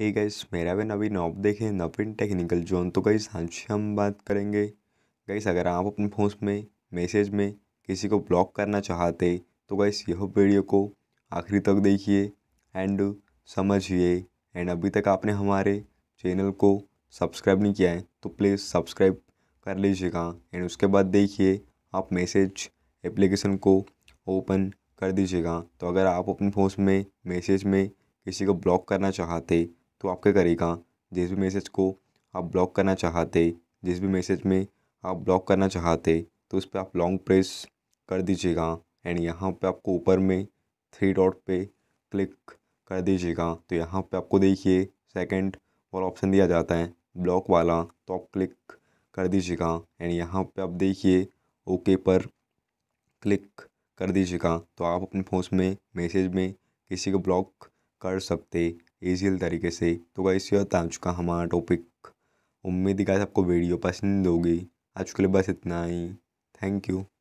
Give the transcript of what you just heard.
hey guys मेरा भी नवीन ऑप देखें नवीन टेक्निकल जोन तो गाइस आज हम बात करेंगे गाइस अगर आप अपने फोन में मैसेज में किसी को ब्लॉक करना चाहते तो गाइस यह वीडियो को आखिरी तक देखिए एंड समझिए एंड अभी तक आपने हमारे चैनल को सब्सक्राइब नहीं किया है तो प्लीज़ सब्सक्राइब कर लीजिएगा एंड उसके बाद देखिए आप मैसेज एप्लीकेशन को ओपन कर दीजिएगा तो अगर आप अपने फोन में मैसेज में किसी को ब्लॉक करना चाहते तो क्या करेगा जिस भी मैसेज को आप ब्लॉक करना चाहते जिस भी मैसेज में आप ब्लॉक करना चाहते तो उस पर आप लॉन्ग प्रेस कर दीजिएगा एंड यहाँ पे आपको ऊपर में थ्री डॉट पे क्लिक कर दीजिएगा तो यहाँ पे आपको देखिए सेकंड और ऑप्शन दिया जाता है ब्लॉक वाला तो आप क्लिक कर दीजिएगा एंड यहाँ पे आप देखिए ओके पर क्लिक कर दीजिएगा तो आप अपने फ़ोन में मैसेज में किसी को ब्लॉक कर सकते ईजील तरीके से तो गाइस ये होता चुका हमारा टॉपिक उम्मीद ही गाइस आपको वीडियो पसंद होगी आज के लिए बस इतना ही थैंक यू